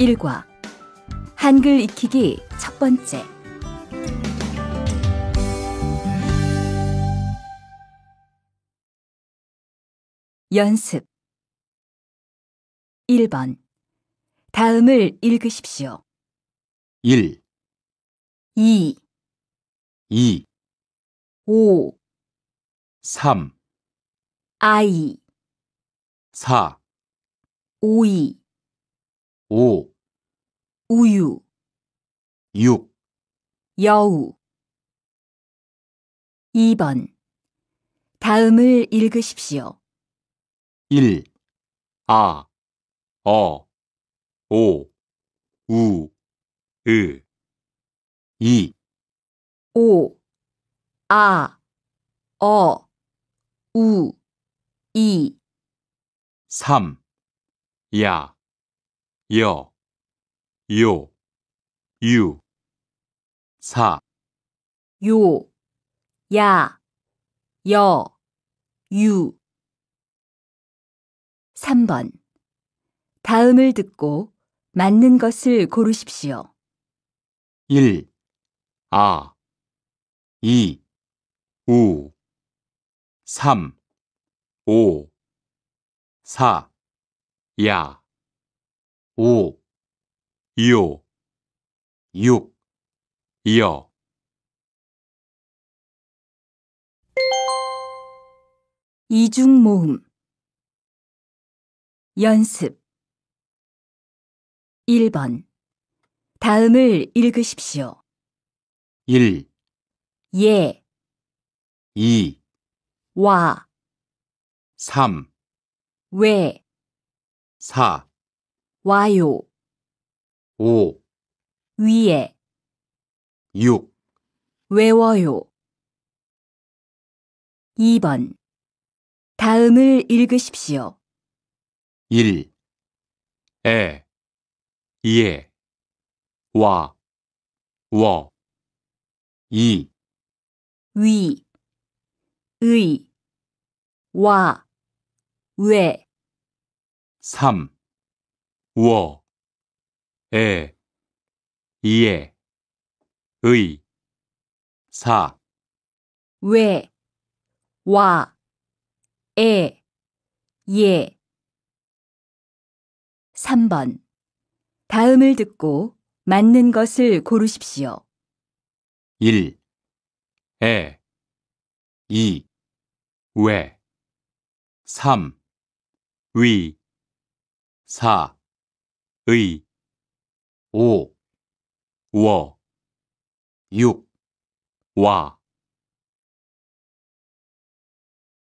1과 한글 익히기 첫 번째 연습 1번 다음을 읽으십시오. 1 2 2 5 3 아이 4 오이 5 우유 6 여우 2번 다음을 읽으십시오. 1 아, 어, 오, 우, 으2 오, 아, 어, 우, 이 3. 야, 여, 요, 유, 사, 요, 야, 여, 유. 3번. 다음을 듣고 맞는 것을 고르십시오. 1. 아. 2. 우. 3. 오. 4. 야. 오, 이오, 육, 이어. 이중 모음 연습 1번 다음을 읽으십시오. 1, 예, 2, 와, 3, 왜, 4, 와요. 5, 위에 6, 외워요. 2번. 다음을 읽으십시오. 1. 에, 예, 와, 워. 2, 위, 의, 와, 왜. 3. 워, 에, 이에, 의, 사, 왜, 와, 에, 예. 3번. 다음을 듣고 맞는 것을 고르십시오. 1. 에, 2. 왜, 3. 위, 4. 의, 오, 워, 육, 와.